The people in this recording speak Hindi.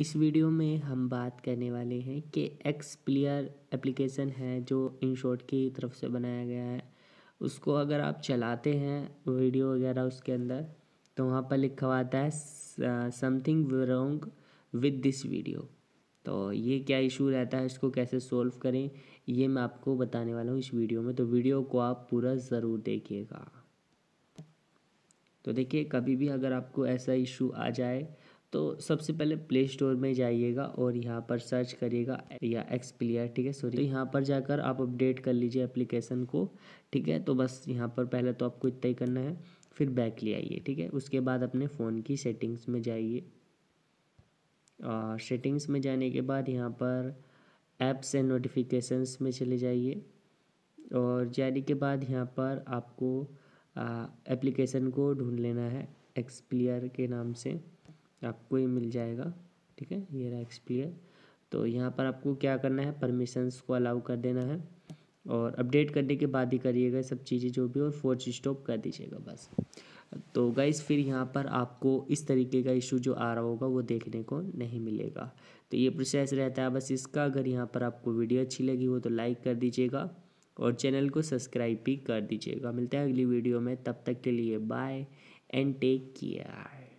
इस वीडियो में हम बात करने वाले हैं कि एक्स प्लेयर एप्लीकेशन है जो शॉर्ट की तरफ से बनाया गया है उसको अगर आप चलाते हैं वीडियो वगैरह उसके अंदर तो वहाँ पर लिखा हुआ आता है something wrong with this video तो ये क्या इशू रहता है इसको कैसे सोल्व करें ये मैं आपको बताने वाला हूँ इस वीडियो में तो वीडियो को आप पूरा ज़रूर देखिएगा तो देखिए कभी भी अगर आपको ऐसा इशू आ जाए तो सबसे पहले प्ले स्टोर में जाइएगा और यहाँ पर सर्च करिएगा या एक्स प्लेयर ठीक है सॉरी तो यहाँ पर जाकर आप अपडेट कर लीजिए एप्लीकेशन को ठीक है तो बस यहाँ पर पहले तो आपको इतना ही करना है फिर बैक ले आइए ठीक है उसके बाद अपने फ़ोन की सेटिंग्स में जाइए और सेटिंग्स में जाने के बाद यहाँ पर ऐप्स एंड नोटिफिकेशंस में चले जाइए और जाने के बाद यहाँ पर आपको एप्लीकेशन को ढूंढ लेना है एक्सप्लियर के नाम से आपको ये मिल जाएगा ठीक है ये रहा एक्सपीरियर तो यहाँ पर आपको क्या करना है परमिशंस को अलाउ कर देना है और अपडेट करने के बाद ही करिएगा सब चीज़ें जो भी और फोर्स स्टॉप कर दीजिएगा बस तो गाइस फिर यहाँ पर आपको इस तरीके का इशू जो आ रहा होगा वो देखने को नहीं मिलेगा तो ये प्रोसेस रहता है बस इसका अगर यहाँ पर आपको वीडियो अच्छी लगी हो तो लाइक कर दीजिएगा और चैनल को सब्सक्राइब भी कर दीजिएगा मिलते हैं अगली वीडियो में तब तक के लिए बाय एंड टेक केयर